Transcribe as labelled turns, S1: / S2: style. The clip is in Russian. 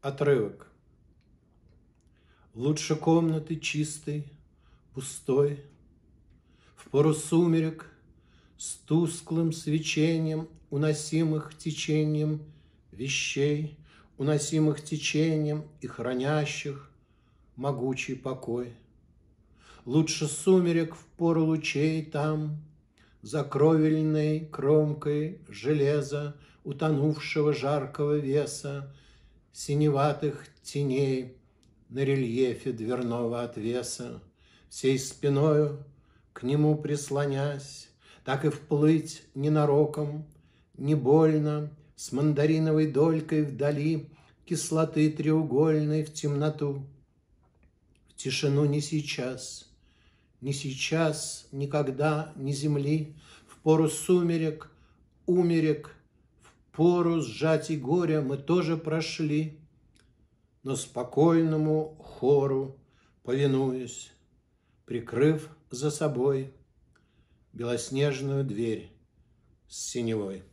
S1: Отрывок. Лучше комнаты чистой, пустой, В пору сумерек с тусклым свечением Уносимых течением вещей, Уносимых течением и хранящих Могучий покой. Лучше сумерек в пору лучей там, За кровельной кромкой железа Утонувшего жаркого веса, синеватых теней На рельефе дверного отвеса, Всей спиною к нему прислонясь, Так и вплыть ненароком, не больно, С мандариновой долькой вдали Кислоты треугольной в темноту. В тишину не сейчас, не сейчас, никогда, не ни земли, В пору сумерек, умерек — пору сжать и горя мы тоже прошли, Но спокойному хору повинуясь, Прикрыв за собой белоснежную дверь с синевой.